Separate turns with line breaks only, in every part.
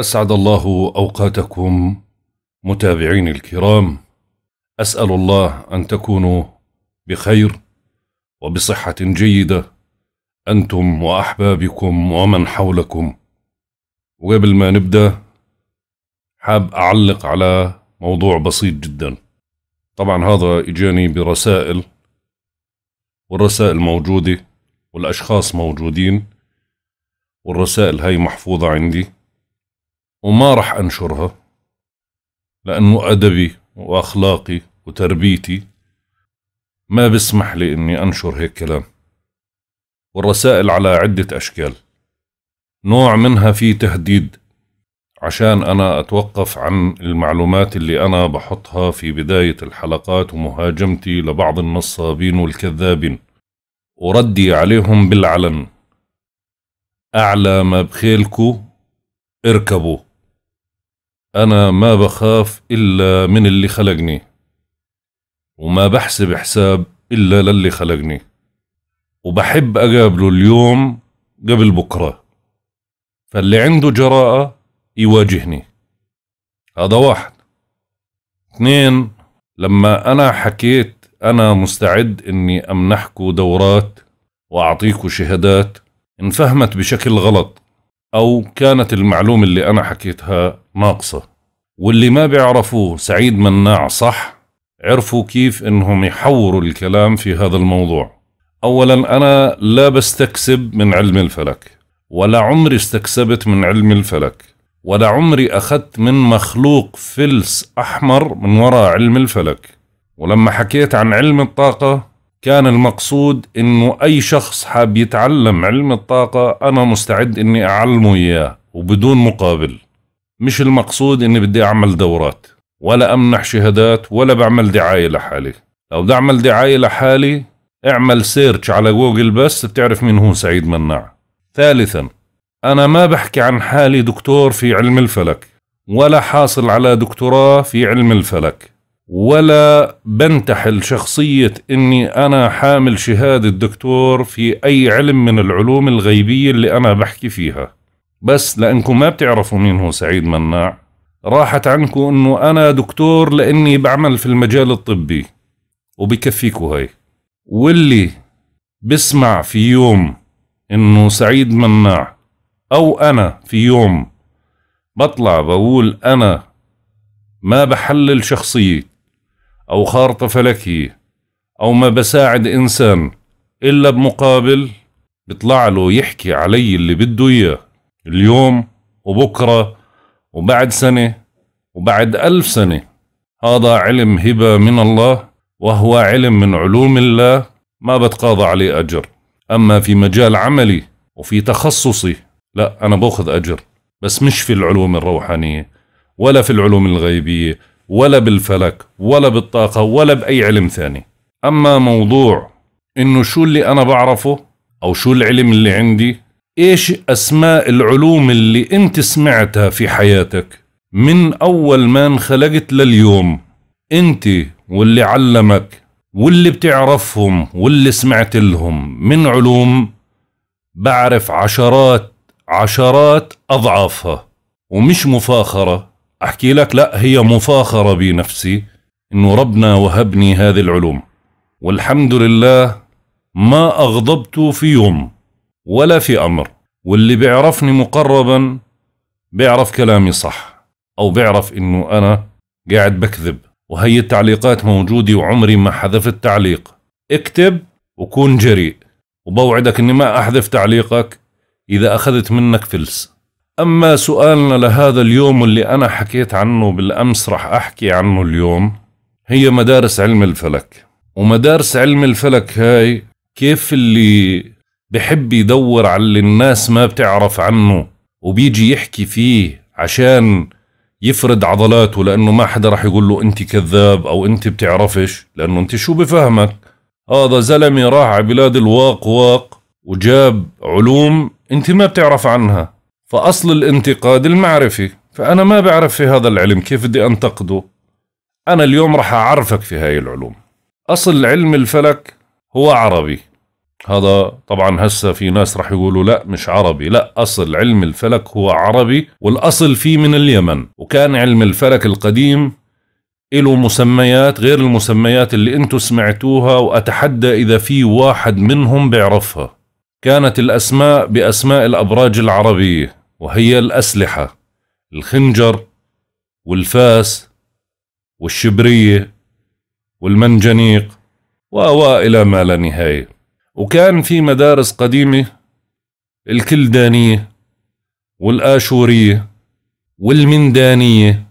أسعد الله أوقاتكم متابعين الكرام أسأل الله أن تكونوا بخير وبصحة جيدة أنتم وأحبابكم ومن حولكم وقبل ما نبدأ حاب أعلق على موضوع بسيط جدا طبعا هذا إجاني برسائل والرسائل موجودة والأشخاص موجودين والرسائل هاي محفوظة عندي وما رح أنشرها لأنه أدبي وأخلاقي وتربيتي ما بسمح لي إني أنشر هيك كلام والرسائل على عدة أشكال نوع منها في تهديد عشان أنا أتوقف عن المعلومات اللي أنا بحطها في بداية الحلقات ومهاجمتي لبعض النصابين والكذابين وردي عليهم بالعلن أعلى ما بخيلكوا اركبوا أنا ما بخاف إلا من اللي خلقني وما بحسب حساب إلا للي خلقني وبحب أقابله اليوم قبل بكرة فاللي عنده جراءة يواجهني هذا واحد اثنين لما أنا حكيت أنا مستعد إني أمنحكوا دورات وأعطيكوا شهادات انفهمت بشكل غلط أو كانت المعلومة اللي أنا حكيتها ناقصة واللي ما بيعرفوه سعيد مناع صح عرفوا كيف إنهم يحوروا الكلام في هذا الموضوع أولا أنا لا بستكسب من علم الفلك ولا عمري استكسبت من علم الفلك ولا عمري أخذت من مخلوق فلس أحمر من وراء علم الفلك ولما حكيت عن علم الطاقة كان المقصود انه اي شخص حاب يتعلم علم الطاقة انا مستعد اني اعلمه اياه وبدون مقابل مش المقصود اني بدي اعمل دورات ولا امنح شهادات ولا بعمل دعاية لحالي لو بدي اعمل دعاية لحالي اعمل سيرش على جوجل بس بتعرف مين هو سعيد مناع ثالثا انا ما بحكي عن حالي دكتور في علم الفلك ولا حاصل على دكتوراه في علم الفلك ولا بنتحل شخصية إني أنا حامل شهادة دكتور في أي علم من العلوم الغيبية اللي أنا بحكي فيها بس لأنكم ما بتعرفوا مين هو سعيد مناع راحت عنكم إنه أنا دكتور لإني بعمل في المجال الطبي وبكفيكوا هاي واللي بسمع في يوم إنه سعيد مناع أو أنا في يوم بطلع بقول أنا ما بحلل شخصية أو خارطة فلكية أو ما بساعد إنسان إلا بمقابل بيطلع له يحكي علي اللي بده إياه اليوم وبكرة وبعد سنة وبعد ألف سنة هذا علم هبة من الله وهو علم من علوم الله ما بتقاضى عليه أجر أما في مجال عملي وفي تخصصي لا أنا باخذ أجر بس مش في العلوم الروحانية ولا في العلوم الغيبية ولا بالفلك ولا بالطاقة ولا بأي علم ثاني أما موضوع إنه شو اللي أنا بعرفه أو شو العلم اللي عندي إيش أسماء العلوم اللي أنت سمعتها في حياتك من أول ما انخلقت لليوم أنت واللي علمك واللي بتعرفهم واللي سمعت لهم من علوم بعرف عشرات عشرات أضعافها ومش مفاخرة احكي لك لا هي مفاخره بنفسي انه ربنا وهبني هذه العلوم والحمد لله ما اغضبت في يوم ولا في امر واللي بيعرفني مقربا بيعرف كلامي صح او بيعرف انه انا قاعد بكذب وهي التعليقات موجودة وعمري ما حذفت تعليق اكتب وكون جريء وبوعدك اني ما احذف تعليقك اذا اخذت منك فلس أما سؤالنا لهذا اليوم اللي أنا حكيت عنه بالأمس رح أحكي عنه اليوم هي مدارس علم الفلك ومدارس علم الفلك هاي كيف اللي بحب يدور على اللي الناس ما بتعرف عنه وبيجي يحكي فيه عشان يفرد عضلاته لأنه ما حدا رح يقول له أنت كذاب أو أنت بتعرفش لأنه أنت شو بفهمك هذا زلمة راح على بلاد الواق واق وجاب علوم أنت ما بتعرف عنها فأصل الانتقاد المعرفي فأنا ما بعرف في هذا العلم كيف بدي أنتقده أنا اليوم رح أعرفك في هاي العلوم أصل علم الفلك هو عربي هذا طبعا هسه في ناس رح يقولوا لا مش عربي لا أصل علم الفلك هو عربي والأصل فيه من اليمن وكان علم الفلك القديم له مسميات غير المسميات اللي انتو سمعتوها وأتحدى إذا في واحد منهم بيعرفها كانت الأسماء بأسماء الأبراج العربية وهي الأسلحة الخنجر والفاس والشبرية والمنجنيق وإلى ما لا نهاية وكان في مدارس قديمة الكلدانية والآشورية والمندانية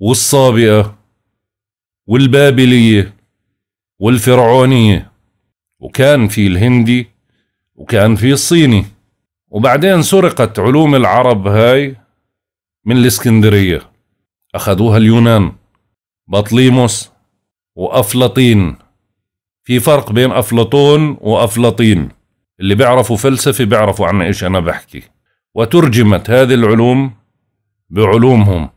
والصابئة والبابلية والفرعونية وكان في الهندي وكان في الصيني وبعدين سرقت علوم العرب هاي من الاسكندرية أخذوها اليونان بطليموس وأفلاطين في فرق بين أفلاطون وأفلاطين اللي بيعرفوا فلسفة بيعرفوا عن إيش أنا بحكي وترجمت هذه العلوم بعلومهم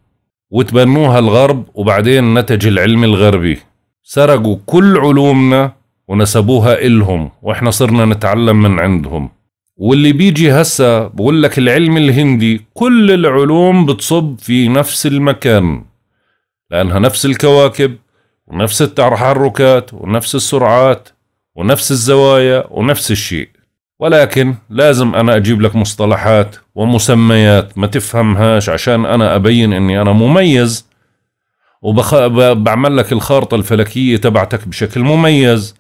وتبنوها الغرب وبعدين نتج العلم الغربي سرقوا كل علومنا ونسبوها إلهم وإحنا صرنا نتعلم من عندهم واللي بيجي هسه بقول لك العلم الهندي كل العلوم بتصب في نفس المكان لأنها نفس الكواكب ونفس التحركات ونفس السرعات ونفس الزوايا ونفس الشيء ولكن لازم أنا أجيب لك مصطلحات ومسميات ما تفهمهاش عشان أنا أبين أني أنا مميز وبعمل لك الخارطة الفلكية تبعتك بشكل مميز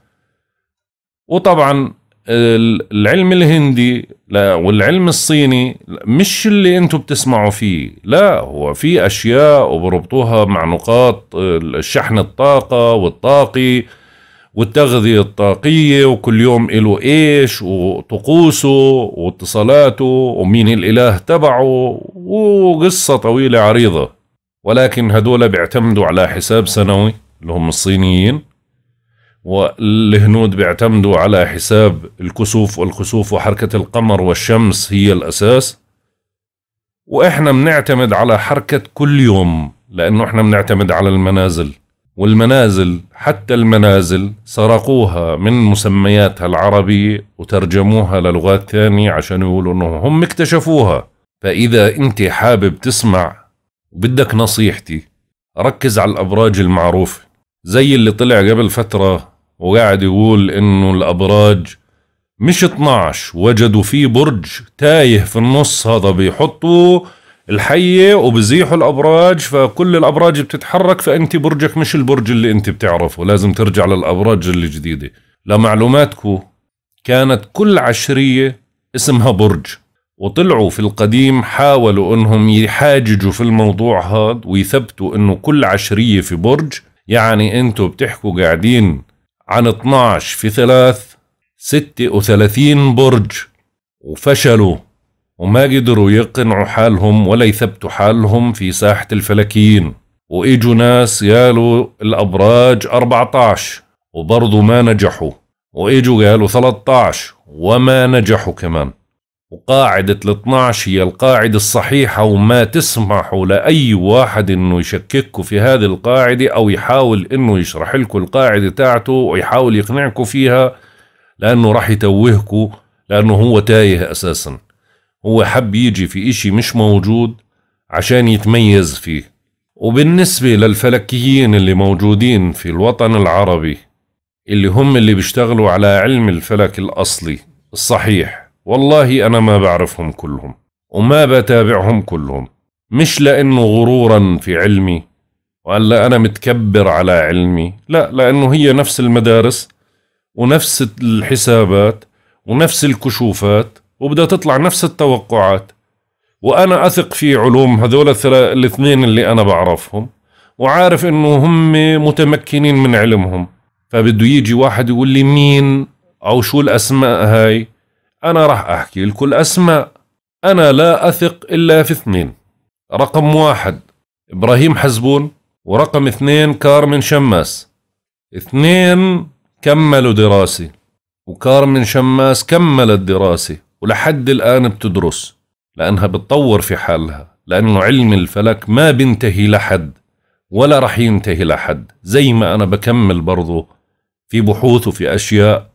وطبعا العلم الهندي لا والعلم الصيني مش اللي انتم بتسمعوا فيه لا هو في اشياء وبربطوها مع نقاط الشحن الطاقة والطاقي والتغذية الطاقية وكل يوم إله إيش وطقوسه واتصالاته ومين الإله تبعه وقصة طويلة عريضة ولكن هدول بيعتمدوا على حساب سنوي اللي هم الصينيين والهنود بيعتمدوا على حساب الكسوف والخسوف وحركة القمر والشمس هي الأساس وإحنا بنعتمد على حركة كل يوم لأنه إحنا بنعتمد على المنازل والمنازل حتى المنازل سرقوها من مسمياتها العربية وترجموها للغات ثانية عشان يقولوا إنه هم اكتشفوها فإذا أنت حابب تسمع وبدك نصيحتي ركز على الأبراج المعروفة زي اللي طلع قبل فترة وقاعد يقول إنه الأبراج مش 12 وجدوا فيه برج تايه في النص هذا بيحطوا الحية وبزيحوا الأبراج فكل الأبراج بتتحرك فأنت برجك مش البرج اللي أنت بتعرفه لازم ترجع للأبراج الجديدة لمعلوماتكم كانت كل عشرية اسمها برج وطلعوا في القديم حاولوا انهم يحاججوا في الموضوع هذا ويثبتوا انه كل عشرية في برج يعني انتوا بتحكوا قاعدين عن 12 في 3 36 برج وفشلوا وما قدروا يقنعوا حالهم ولا يثبتوا حالهم في ساحة الفلكيين وإجوا ناس قالوا الأبراج 14 وبرضو ما نجحوا وإجوا قالوا 13 وما نجحوا كمان وقاعدة 12 هي القاعدة الصحيحة وما تسمحوا لأي واحد إنه يشككوا في هذه القاعدة أو يحاول إنه يشرح لكم القاعدة تاعته ويحاول يقنعكم فيها لأنه راح يتوهكم لأنه هو تايه أساسا هو حب يجي في إشي مش موجود عشان يتميز فيه وبالنسبة للفلكيين اللي موجودين في الوطن العربي اللي هم اللي بيشتغلوا على علم الفلك الأصلي الصحيح والله أنا ما بعرفهم كلهم وما بتابعهم كلهم مش لأنه غرورا في علمي ولا أنا متكبر على علمي لا لأنه هي نفس المدارس ونفس الحسابات ونفس الكشوفات وبدها تطلع نفس التوقعات وأنا أثق في علوم هذول الاثنين اللي أنا بعرفهم وعارف إنه هم متمكنين من علمهم فبده يجي واحد يقول لي مين أو شو الأسماء هاي أنا راح أحكي لكل أسماء أنا لا أثق إلا في اثنين رقم واحد إبراهيم حزبون ورقم اثنين كارمن شماس اثنين كملوا دراسة وكارمن شماس كملت دراسة ولحد الآن بتدرس لأنها بتطور في حالها لأنه علم الفلك ما بينتهي لحد ولا رح ينتهي لحد زي ما أنا بكمل برضو في بحوث وفي أشياء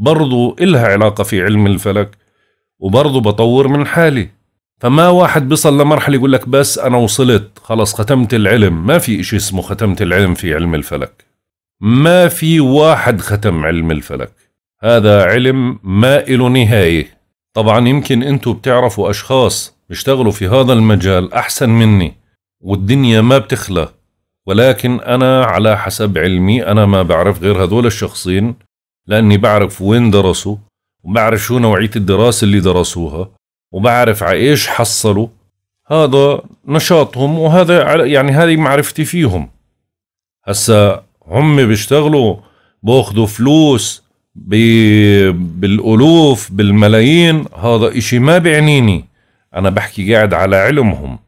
برضو إلها علاقة في علم الفلك وبرضو بطور من حالي فما واحد بيصل لمرحلة يقول لك بس أنا وصلت خلص ختمت العلم ما في إشي اسمه ختمت العلم في علم الفلك ما في واحد ختم علم الفلك هذا علم ما إله نهاية طبعا يمكن أنتوا بتعرفوا أشخاص بيشتغلوا في هذا المجال أحسن مني والدنيا ما بتخلى ولكن أنا على حسب علمي أنا ما بعرف غير هذول الشخصين لأني بعرف وين درسوا وبعرف شو نوعية الدراسة اللي درسوها وبعرف عايش حصلوا هذا نشاطهم وهذا يعني هذه معرفتي فيهم هسا هم بيشتغلوا باخذوا فلوس بالالوف بالملايين هذا اشي ما بيعنيني انا بحكي قاعد على علمهم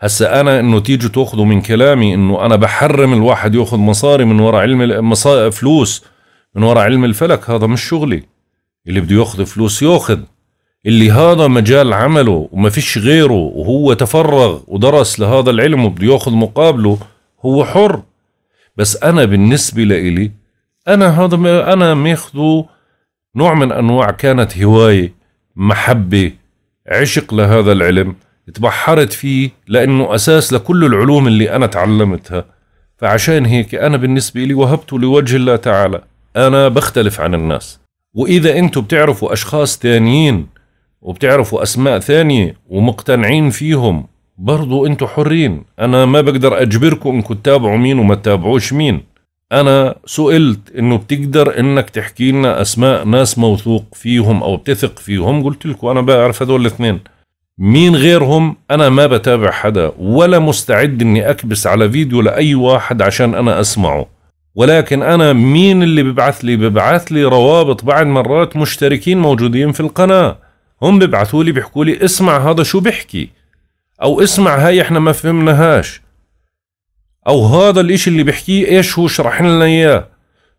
هسا انا انه تيجوا تاخذوا من كلامي انه انا بحرم الواحد ياخذ مصاري من وراء علم مصاري فلوس من وراء علم الفلك هذا مش شغلي اللي بده ياخذ فلوس ياخذ اللي هذا مجال عمله وما فيش غيره وهو تفرغ ودرس لهذا العلم وبده ياخذ مقابله هو حر بس انا بالنسبه لإلي انا هذا ما انا ماخذه نوع من انواع كانت هوايه محبه عشق لهذا العلم تبحرت فيه لانه اساس لكل العلوم اللي انا تعلمتها فعشان هيك انا بالنسبه لي وهبته لوجه الله تعالى أنا بختلف عن الناس وإذا انتم بتعرفوا أشخاص ثانيين وبتعرفوا أسماء ثانية ومقتنعين فيهم برضو انتم حرين أنا ما بقدر أجبركم أنكم تتابعوا مين وما تتابعوش مين أنا سئلت إنه بتقدر إنك تحكي لنا أسماء ناس موثوق فيهم أو بتثق فيهم قلت لكم أنا بعرف هذول الاثنين مين غيرهم أنا ما بتابع حدا ولا مستعد إني أكبس على فيديو لأي واحد عشان أنا أسمعه ولكن انا مين اللي ببعث لي ببعث لي روابط بعد مرات مشتركين موجودين في القناة هم ببعثوا لي بيحكوا لي اسمع هذا شو بيحكي او اسمع هاي احنا ما فهمناهاش او هذا الاشي اللي بيحكيه ايش هو شرح لنا اياه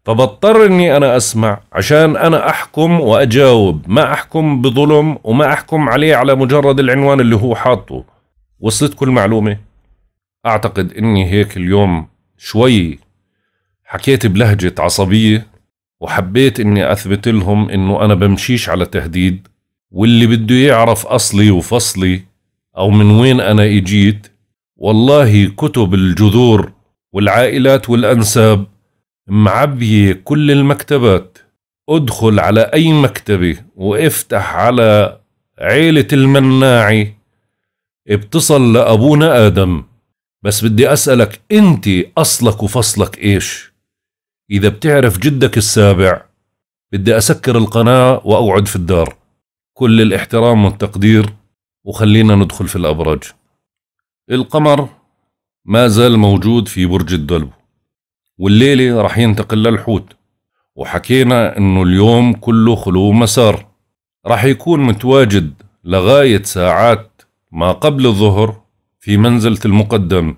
فبضطر اني انا اسمع عشان انا احكم واجاوب ما احكم بظلم وما احكم عليه على مجرد العنوان اللي هو حاطه وصلتكم المعلومة اعتقد اني هيك اليوم شوي حكيت بلهجة عصبية وحبيت إني أثبت لهم إنه أنا بمشيش على تهديد واللي بده يعرف أصلي وفصلي أو من وين أنا إجيت والله كتب الجذور والعائلات والأنساب معبية كل المكتبات ادخل على أي مكتبة وافتح على عيلة المناعي بتصل لأبونا آدم بس بدي أسألك أنت أصلك وفصلك إيش؟ إذا بتعرف جدك السابع بدي أسكر القناة وأقعد في الدار كل الاحترام والتقدير وخلينا ندخل في الأبراج القمر ما زال موجود في برج الدلو والليلة رح ينتقل للحوت وحكينا انه اليوم كله خلو مسار رح يكون متواجد لغاية ساعات ما قبل الظهر في منزلة المقدم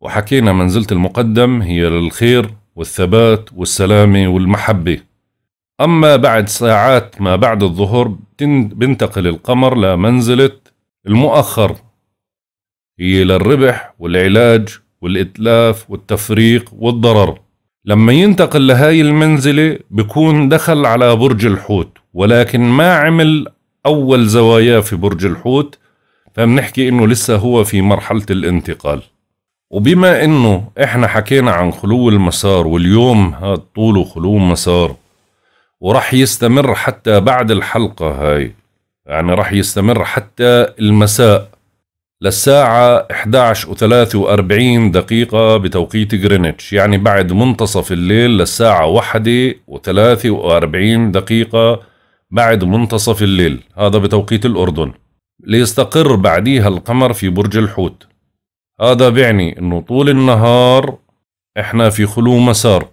وحكينا منزلة المقدم هي للخير والثبات والسلامة والمحبة أما بعد ساعات ما بعد الظهر بنتقل القمر لمنزلة المؤخر هي للربح والعلاج والإتلاف والتفريق والضرر لما ينتقل لهاي المنزلة بكون دخل على برج الحوت ولكن ما عمل أول زواياه في برج الحوت فبنحكي إنه لسه هو في مرحلة الانتقال وبما انه احنا حكينا عن خلو المسار واليوم هاد طوله خلو مسار وراح يستمر حتى بعد الحلقة هاي يعني راح يستمر حتى المساء للساعة 11 و 43 دقيقة بتوقيت جرينتش يعني بعد منتصف الليل للساعة 1 و 43 دقيقة بعد منتصف الليل هذا بتوقيت الأردن ليستقر بعديها القمر في برج الحوت هذا بيعني انه طول النهار احنا في خلو مسار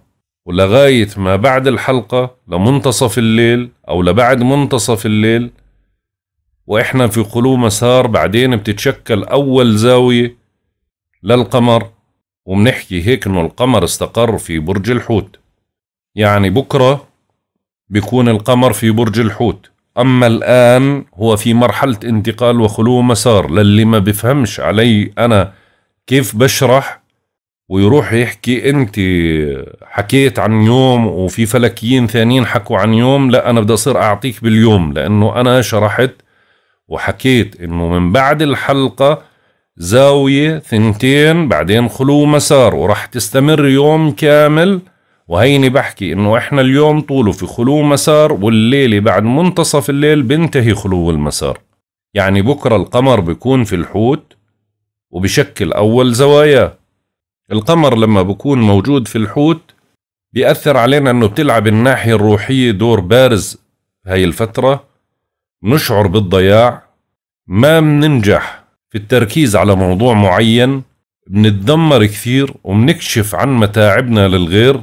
ولغاية ما بعد الحلقة لمنتصف الليل او لبعد منتصف الليل واحنا في خلو مسار بعدين بتتشكل اول زاوية للقمر وبنحكي هيك انه القمر استقر في برج الحوت يعني بكرة بيكون القمر في برج الحوت أما الآن هو في مرحلة انتقال وخلو مسار للي ما بفهمش علي أنا كيف بشرح ويروح يحكي انت حكيت عن يوم وفي فلكيين ثانيين حكوا عن يوم لا انا بدي اصير اعطيك باليوم لانه انا شرحت وحكيت انه من بعد الحلقه زاويه ثنتين بعدين خلو مسار وراح تستمر يوم كامل وهيني بحكي انه احنا اليوم طوله في خلو مسار والليله بعد منتصف الليل بنتهي خلو المسار يعني بكره القمر بيكون في الحوت وبشكل أول زواياه القمر لما بكون موجود في الحوت بيأثر علينا أنه بتلعب الناحية الروحية دور بارز هاي الفترة نشعر بالضياع ما بننجح في التركيز على موضوع معين بنتدمر كثير وبنكشف عن متاعبنا للغير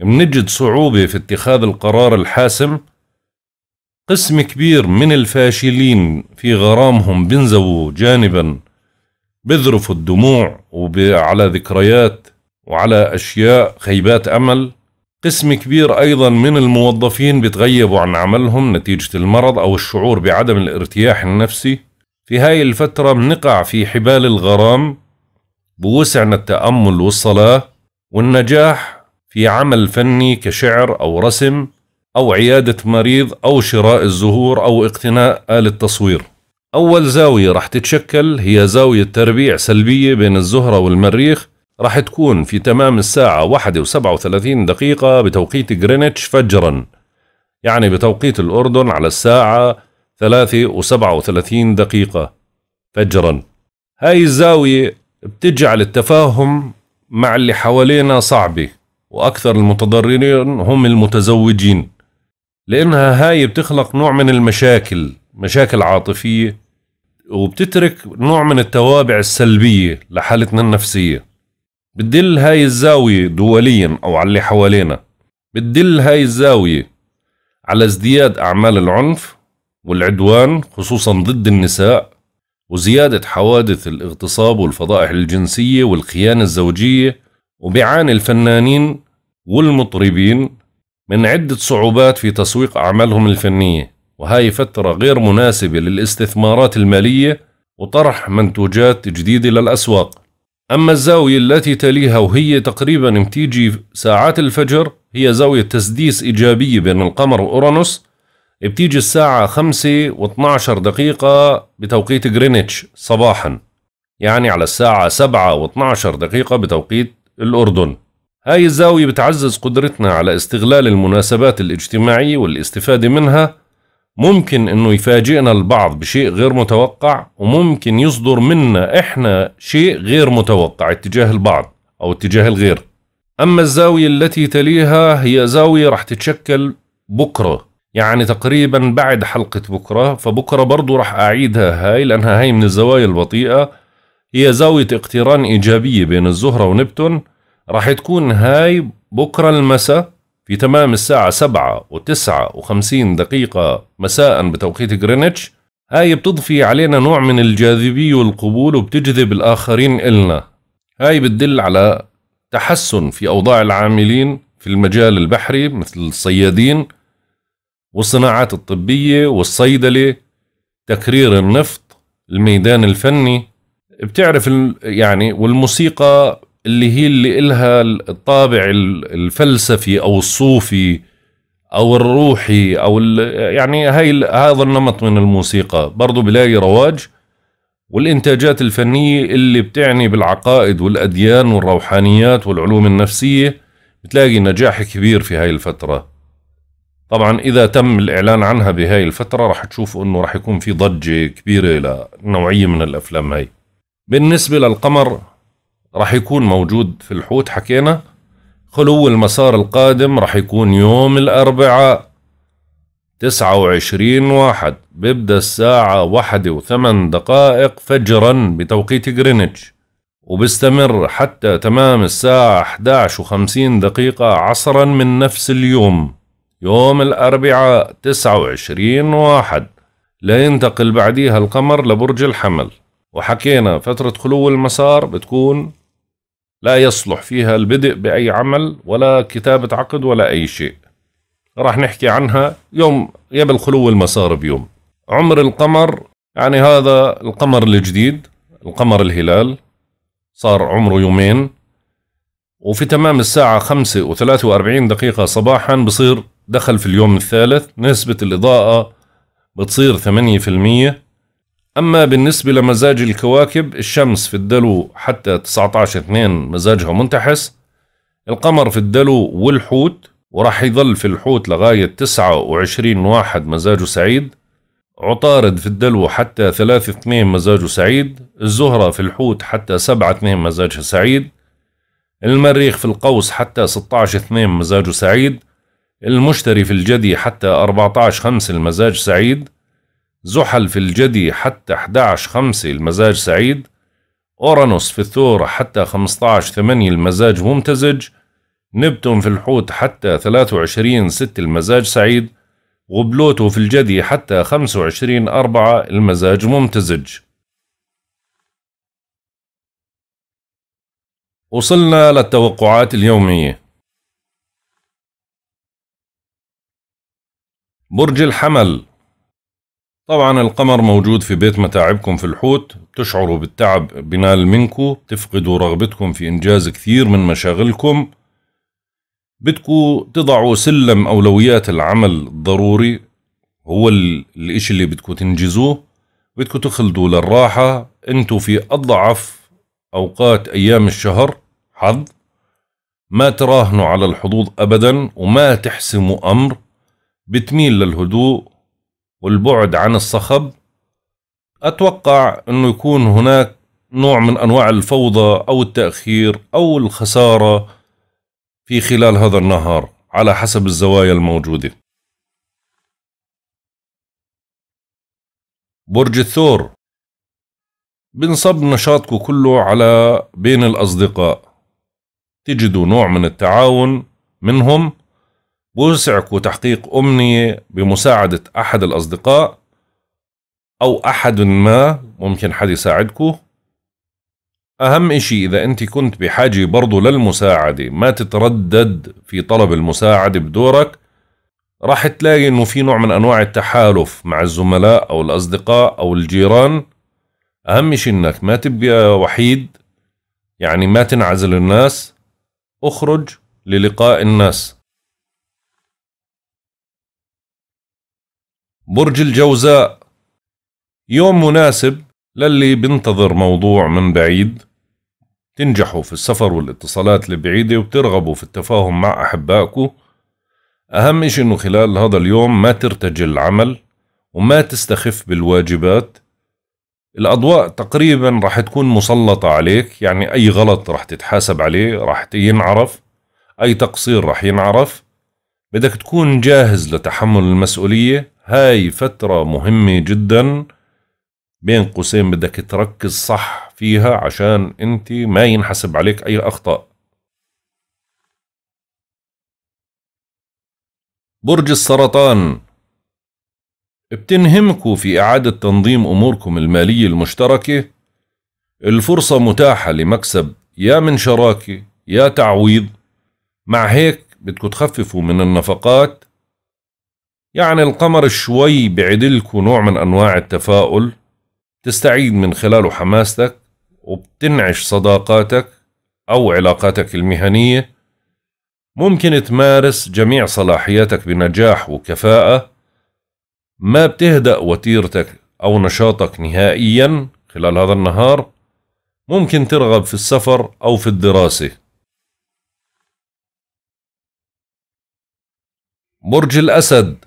بنجد صعوبة في اتخاذ القرار الحاسم قسم كبير من الفاشلين في غرامهم بينزووا جانبا بذرفوا الدموع وعلى ذكريات وعلى أشياء خيبات أمل قسم كبير أيضا من الموظفين بتغيبوا عن عملهم نتيجة المرض أو الشعور بعدم الارتياح النفسي في هاي الفترة بنقع في حبال الغرام بوسعنا التأمل والصلاة والنجاح في عمل فني كشعر أو رسم أو عيادة مريض أو شراء الزهور أو اقتناء آلة تصوير أول زاوية رح تتشكل هي زاوية تربيع سلبية بين الزهرة والمريخ رح تكون في تمام الساعة 1 و 37 دقيقة بتوقيت غرينتش فجرا يعني بتوقيت الأردن على الساعة 3 و 37 دقيقة فجرا هاي الزاوية بتجعل التفاهم مع اللي حوالينا صعبة وأكثر المتضررين هم المتزوجين لأنها هاي بتخلق نوع من المشاكل مشاكل عاطفية وبتترك نوع من التوابع السلبية لحالتنا النفسية بتدل هاي الزاوية دوليا أو على اللي حوالينا بتدل هاي الزاوية على ازدياد أعمال العنف والعدوان خصوصا ضد النساء وزيادة حوادث الاغتصاب والفضائح الجنسية والخيانة الزوجية وبيعاني الفنانين والمطربين من عدة صعوبات في تسويق أعمالهم الفنية وهاي فترة غير مناسبة للاستثمارات المالية وطرح منتوجات جديدة للأسواق أما الزاوية التي تليها وهي تقريبا بتيجي ساعات الفجر هي زاوية تسديس إيجابية بين القمر وأورانوس بتيجي الساعة 5 و12 دقيقة بتوقيت غرينتش صباحا يعني على الساعة 7 و12 دقيقة بتوقيت الأردن هاي الزاوية بتعزز قدرتنا على استغلال المناسبات الاجتماعية والاستفادة منها ممكن انه يفاجئنا البعض بشيء غير متوقع وممكن يصدر منا احنا شيء غير متوقع اتجاه البعض او اتجاه الغير اما الزاوية التي تليها هي زاوية راح تتشكل بكرة يعني تقريبا بعد حلقة بكرة فبكرة برضو راح اعيدها هاي لانها هاي من الزوايا البطيئة هي زاوية اقتران ايجابية بين الزهرة ونبتون راح تكون هاي بكرة المساء في تمام الساعة سبعة و وخمسين دقيقة مساء بتوقيت غرينتش هاي بتضفي علينا نوع من الجاذبية والقبول وبتجذب الآخرين إلنا هاي بتدل على تحسن في أوضاع العاملين في المجال البحري مثل الصيادين والصناعات الطبية والصيدلة تكرير النفط الميدان الفني بتعرف يعني والموسيقى اللي هي اللي إلها الطابع الفلسفي أو الصوفي أو الروحي أو يعني هاي هذا النمط من الموسيقى برضو بلاقي رواج والإنتاجات الفنية اللي بتعني بالعقائد والأديان والروحانيات والعلوم النفسية بتلاقي نجاح كبير في هاي الفترة طبعا إذا تم الإعلان عنها بهاي الفترة رح تشوفوا أنه رح يكون في ضجة كبيرة لنوعية من الأفلام هاي بالنسبة للقمر راح يكون موجود في الحوت حكينا خلو المسار القادم راح يكون يوم الأربعاء تسعة وعشرين واحد بيبدأ الساعة واحدة وثمان دقائق فجرا بتوقيت جرينتش وبستمر حتى تمام الساعة 11 وخمسين دقيقة عصرا من نفس اليوم يوم الأربعاء تسعة وعشرين واحد لا ينتقل بعديها القمر لبرج الحمل وحكينا فترة خلو المسار بتكون لا يصلح فيها البدء بأي عمل ولا كتابة عقد ولا أي شيء راح نحكي عنها يوم قبل خلو المسار بيوم عمر القمر يعني هذا القمر الجديد القمر الهلال صار عمره يومين وفي تمام الساعة خمسة وثلاثة وأربعين دقيقة صباحا بصير دخل في اليوم الثالث نسبة الإضاءة بتصير ثمانية في المية أما بالنسبة لمزاج الكواكب الشمس في الدلو حتى 19 2 مزاجها منتحس القمر في الدلو والحوت وراح يظل في الحوت لغاية 29 29-1 مزاجه سعيد عطارد في الدلو حتى 3 2 مزاجه سعيد الزهرة في الحوت حتى 7 2 مزاجها سعيد المريخ في القوس حتى 16 2 مزاجه سعيد المشتري في الجدي حتى 14 5 المزاج سعيد زحل في الجدي حتى 11 5 المزاج سعيد أورانوس في الثور حتى 15 8 المزاج ممتزج نبتون في الحوت حتى 23 6 المزاج سعيد وبلوتو في الجدي حتى 25 4 المزاج ممتزج وصلنا للتوقعات اليومية برج الحمل طبعا القمر موجود في بيت متاعبكم في الحوت تشعروا بالتعب بنال منكم تفقدوا رغبتكم في إنجاز كثير من مشاغلكم بدكو تضعوا سلم أولويات العمل الضروري هو الإشي اللي بدكو تنجزوه بدكو تخلدوا للراحة أنتو في أضعف أوقات أيام الشهر حظ ما تراهنوا على الحظوظ أبدا وما تحسموا أمر بتميل للهدوء والبعد عن الصخب أتوقع أنه يكون هناك نوع من أنواع الفوضى أو التأخير أو الخسارة في خلال هذا النهار على حسب الزوايا الموجودة برج الثور بنصب نشاطكم كله على بين الأصدقاء تجدوا نوع من التعاون منهم بوسعك تحقيق أمنية بمساعدة أحد الأصدقاء أو أحد ما ممكن حد يساعدك أهم إشي إذا أنت كنت بحاجة برضو للمساعدة ما تتردد في طلب المساعدة بدورك راح تلاقي إنه في نوع من أنواع التحالف مع الزملاء أو الأصدقاء أو الجيران أهم إشي إنك ما تبقى وحيد يعني ما تنعزل الناس اخرج للقاء الناس برج الجوزاء يوم مناسب للي بنتظر موضوع من بعيد تنجحوا في السفر والاتصالات البعيدة وترغبوا في التفاهم مع أحبائكو أهم إشي إنه خلال هذا اليوم ما ترتجل العمل وما تستخف بالواجبات الأضواء تقريبا راح تكون مسلطة عليك يعني أي غلط راح تتحاسب عليه راح ينعرف أي تقصير راح ينعرف بدك تكون جاهز لتحمل المسؤولية هاي فترة مهمة جدا بين قوسين بدك تركز صح فيها عشان انت ما ينحسب عليك اي اخطاء برج السرطان بتنهمكوا في إعادة تنظيم أموركم المالية المشتركة الفرصة متاحة لمكسب يا من شراكة يا تعويض مع هيك بدكم تخففوا من النفقات يعني القمر شوي بعدلك نوع من أنواع التفاؤل تستعيد من خلاله حماستك وبتنعش صداقاتك أو علاقاتك المهنية ممكن تمارس جميع صلاحياتك بنجاح وكفاءة ما بتهدأ وتيرتك أو نشاطك نهائيا خلال هذا النهار ممكن ترغب في السفر أو في الدراسة برج الأسد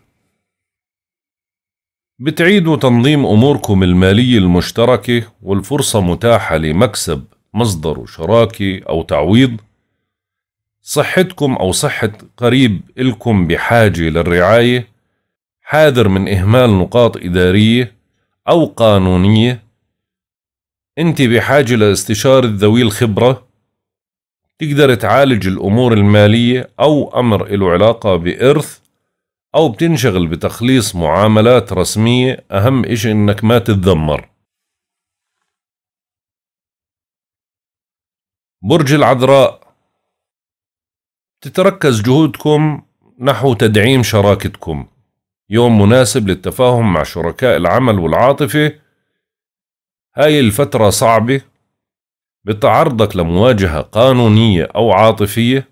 بتعيدوا تنظيم أموركم المالية المشتركة والفرصة متاحة لمكسب مصدر شراكة أو تعويض صحتكم أو صحة قريب إلكم بحاجة للرعاية حاذر من إهمال نقاط إدارية أو قانونية أنت بحاجة لاستشارة ذوي الخبرة تقدر تعالج الأمور المالية أو أمر له علاقة بإرث أو بتنشغل بتخليص معاملات رسمية أهم إشي إنك ما تتذمر برج العذراء تتركز جهودكم نحو تدعيم شراكتكم يوم مناسب للتفاهم مع شركاء العمل والعاطفة هاي الفترة صعبة بتعرضك لمواجهة قانونية أو عاطفية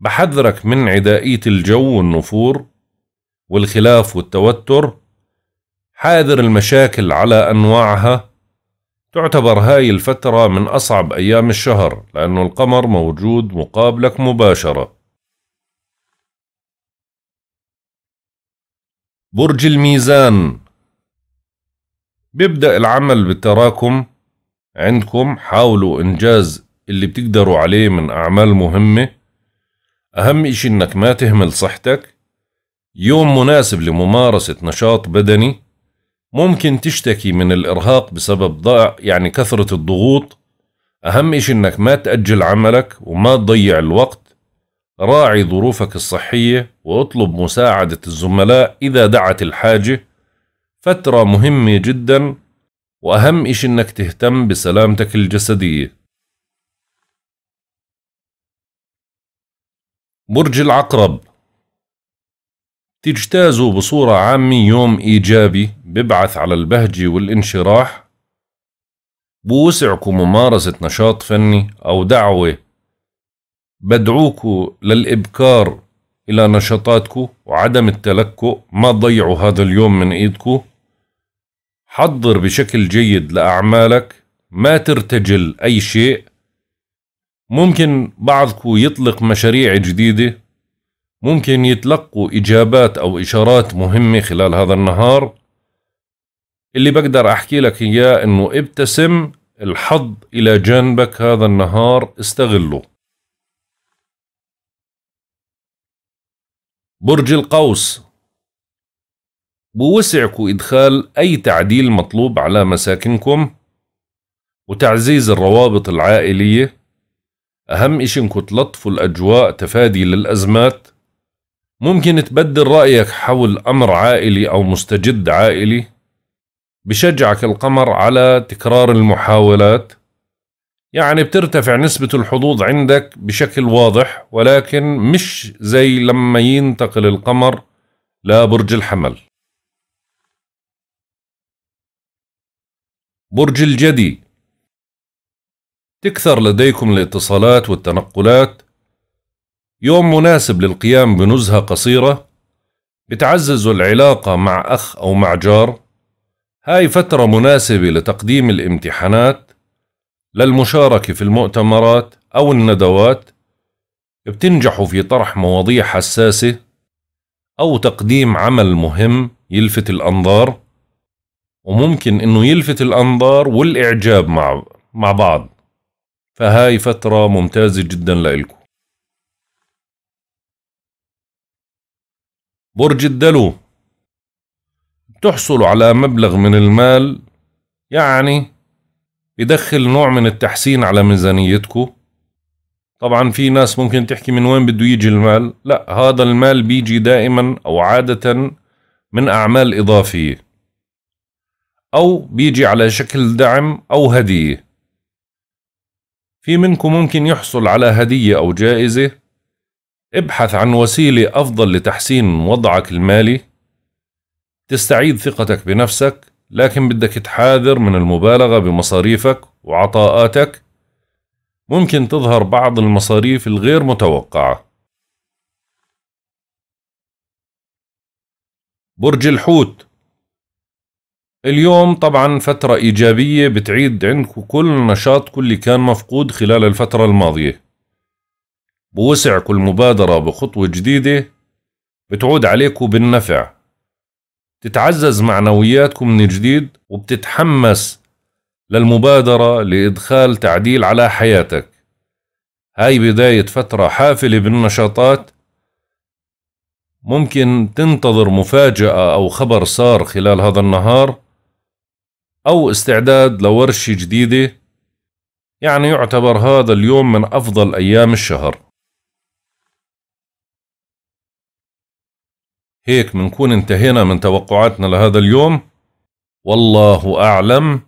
بحذرك من عدائية الجو والنفور والخلاف والتوتر حاذر المشاكل على أنواعها تعتبر هاي الفترة من أصعب أيام الشهر لأنه القمر موجود مقابلك مباشرة برج الميزان بيبدأ العمل بالتراكم عندكم حاولوا إنجاز اللي بتقدروا عليه من أعمال مهمة أهم إشي إنك ما تهمل صحتك يوم مناسب لممارسة نشاط بدني ممكن تشتكي من الإرهاق بسبب ضع يعني كثرة الضغوط أهم إشي إنك ما تأجل عملك وما تضيع الوقت راعي ظروفك الصحية واطلب مساعدة الزملاء إذا دعت الحاجة فترة مهمة جدا وأهم إشي إنك تهتم بسلامتك الجسدية برج العقرب تجتازوا بصورة عامة يوم إيجابي ببعث على البهجة والانشراح بوسعكم ممارسة نشاط فني أو دعوة بدعوكم للإبكار إلى نشاطاتكم وعدم التلكؤ ما تضيعوا هذا اليوم من إيدكم حضر بشكل جيد لأعمالك ما ترتجل أي شيء ممكن بعضكم يطلق مشاريع جديدة ممكن يتلقوا إجابات أو إشارات مهمة خلال هذا النهار اللي بقدر أحكي لك إياه إنه ابتسم الحظ إلى جانبك هذا النهار استغله برج القوس بوسعكم إدخال أي تعديل مطلوب على مساكنكم وتعزيز الروابط العائلية أهم إشي إنكم تلطفوا الأجواء تفادي للأزمات ممكن تبدل رأيك حول أمر عائلي أو مستجد عائلي بشجعك القمر على تكرار المحاولات يعني بترتفع نسبة الحظوظ عندك بشكل واضح ولكن مش زي لما ينتقل القمر لبرج الحمل برج الجدي تكثر لديكم الاتصالات والتنقلات يوم مناسب للقيام بنزهة قصيرة بتعزز العلاقة مع أخ أو مع جار هاي فترة مناسبة لتقديم الامتحانات للمشاركة في المؤتمرات أو الندوات بتنجحوا في طرح مواضيع حساسة أو تقديم عمل مهم يلفت الأنظار وممكن إنه يلفت الأنظار والإعجاب مع مع بعض فهاي فترة ممتازة جدا لإلكم برج الدلو بتحصلوا على مبلغ من المال يعني يدخل نوع من التحسين على ميزانيتكو طبعا في ناس ممكن تحكي من وين بده يجي المال لا هذا المال بيجي دائما او عادة من اعمال اضافية او بيجي على شكل دعم او هدية في منكم ممكن يحصل على هدية او جائزة ابحث عن وسيلة أفضل لتحسين وضعك المالي تستعيد ثقتك بنفسك لكن بدك تحاذر من المبالغة بمصاريفك وعطاءاتك ممكن تظهر بعض المصاريف الغير متوقعة برج الحوت اليوم طبعا فترة إيجابية بتعيد عندك كل نشاط اللي كان مفقود خلال الفترة الماضية كل المبادرة بخطوة جديدة بتعود عليكم بالنفع بتتعزز معنوياتكم من جديد وبتتحمس للمبادرة لإدخال تعديل على حياتك هاي بداية فترة حافلة بالنشاطات ممكن تنتظر مفاجأة أو خبر صار خلال هذا النهار أو استعداد لورشة جديدة يعني يعتبر هذا اليوم من أفضل أيام الشهر هيك بنكون انتهينا من توقعاتنا لهذا اليوم والله أعلم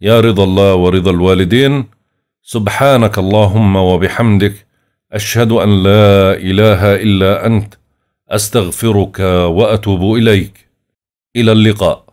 يا رضا الله ورضا الوالدين سبحانك اللهم وبحمدك أشهد أن لا إله إلا أنت أستغفرك وأتوب إليك إلى اللقاء